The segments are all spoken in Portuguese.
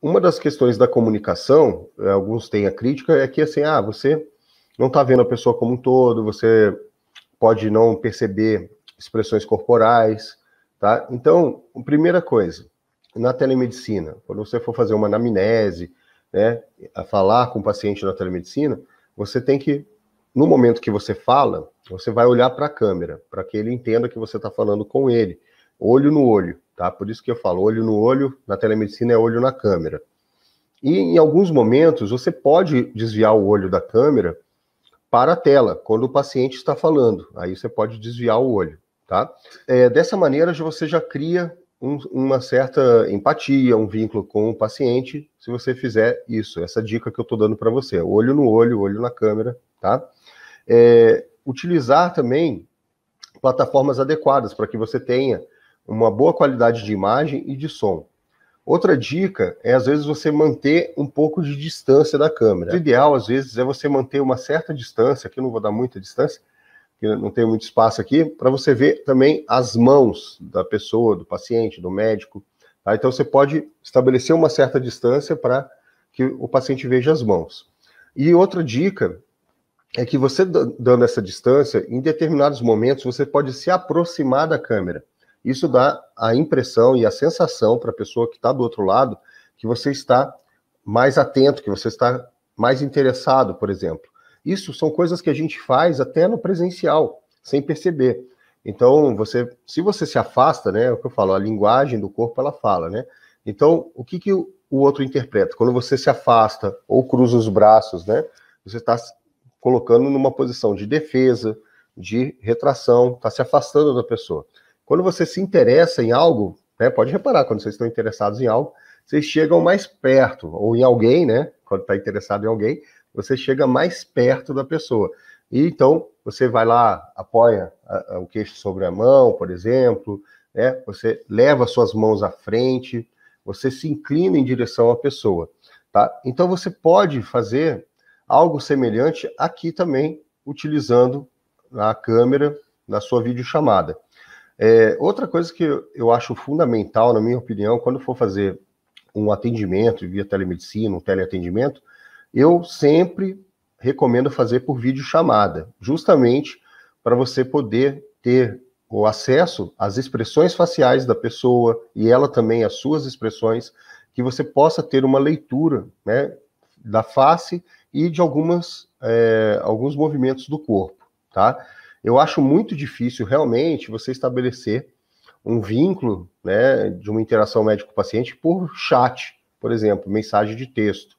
uma das questões da comunicação, eh, alguns têm a crítica, é que assim, ah, você não está vendo a pessoa como um todo, você pode não perceber expressões corporais, tá? Então, primeira coisa, na telemedicina, quando você for fazer uma anamnese, né, a falar com o paciente na telemedicina, você tem que, no momento que você fala, você vai olhar para a câmera, para que ele entenda que você está falando com ele, olho no olho, Tá? Por isso que eu falo olho no olho, na telemedicina é olho na câmera. E em alguns momentos você pode desviar o olho da câmera para a tela, quando o paciente está falando. Aí você pode desviar o olho, tá? É, dessa maneira você já cria um, uma certa empatia, um vínculo com o paciente, se você fizer isso. Essa dica que eu estou dando para você, olho no olho, olho na câmera, tá? É, utilizar também plataformas adequadas para que você tenha uma boa qualidade de imagem e de som. Outra dica é, às vezes, você manter um pouco de distância da câmera. O ideal, às vezes, é você manter uma certa distância, aqui eu não vou dar muita distância, porque não tem muito espaço aqui, para você ver também as mãos da pessoa, do paciente, do médico. Tá? Então, você pode estabelecer uma certa distância para que o paciente veja as mãos. E outra dica é que você dando essa distância, em determinados momentos, você pode se aproximar da câmera. Isso dá a impressão e a sensação para a pessoa que está do outro lado que você está mais atento, que você está mais interessado, por exemplo. Isso são coisas que a gente faz até no presencial, sem perceber. Então, você, se você se afasta, né, é o que eu falo, a linguagem do corpo ela fala, né? Então, o que, que o outro interpreta? Quando você se afasta ou cruza os braços, né? Você está colocando numa posição de defesa, de retração, está se afastando da pessoa. Quando você se interessa em algo, né, pode reparar, quando vocês estão interessados em algo, vocês chegam mais perto, ou em alguém, né? Quando está interessado em alguém, você chega mais perto da pessoa. E então você vai lá, apoia a, a, o queixo sobre a mão, por exemplo, né? Você leva suas mãos à frente, você se inclina em direção à pessoa, tá? Então você pode fazer algo semelhante aqui também, utilizando a câmera na sua videochamada. É, outra coisa que eu, acho fundamental, na minha opinião, quando for fazer um atendimento via telemedicina, um teleatendimento, eu sempre recomendo fazer por videochamada, justamente para você poder ter o acesso às expressões faciais da pessoa e ela também as suas expressões, que você possa ter uma leitura né, da face e de algumas, é, alguns movimentos do corpo, tá? Eu acho muito difícil realmente você estabelecer um vínculo né, de uma interação médico-paciente por chat, por exemplo, mensagem de texto.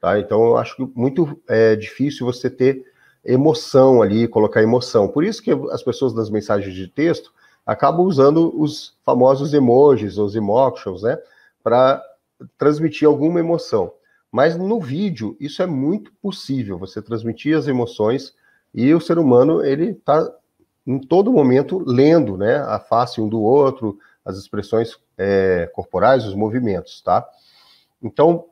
Tá? Então, eu acho muito é, difícil você ter emoção ali, colocar emoção. Por isso que as pessoas nas mensagens de texto acabam usando os famosos emojis, os emotions, né, para transmitir alguma emoção. Mas no vídeo, isso é muito possível, você transmitir as emoções e o ser humano, ele está em todo momento lendo, né, a face um do outro, as expressões é, corporais, os movimentos, tá? Então,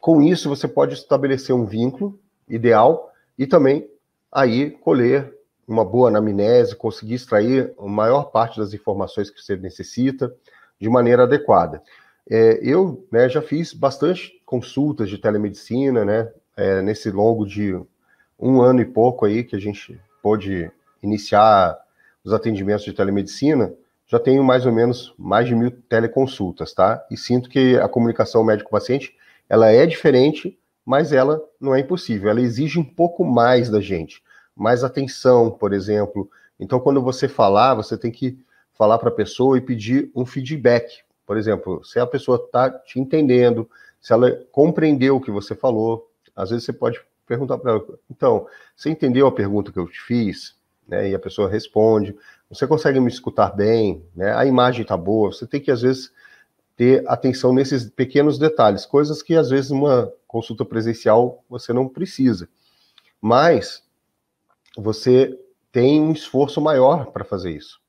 com isso, você pode estabelecer um vínculo ideal e também aí colher uma boa anamnese, conseguir extrair a maior parte das informações que você necessita de maneira adequada. É, eu né, já fiz bastante consultas de telemedicina, né, é, nesse longo de um ano e pouco aí que a gente pôde iniciar os atendimentos de telemedicina, já tenho mais ou menos mais de mil teleconsultas, tá? E sinto que a comunicação médico-paciente, ela é diferente, mas ela não é impossível. Ela exige um pouco mais da gente, mais atenção, por exemplo. Então, quando você falar, você tem que falar para a pessoa e pedir um feedback. Por exemplo, se a pessoa está te entendendo, se ela compreendeu o que você falou, às vezes você pode perguntar para ela, então, você entendeu a pergunta que eu te fiz? Né? E a pessoa responde, você consegue me escutar bem, né? A imagem está boa, você tem que, às vezes, ter atenção nesses pequenos detalhes, coisas que, às vezes, numa consulta presencial, você não precisa. Mas, você tem um esforço maior para fazer isso.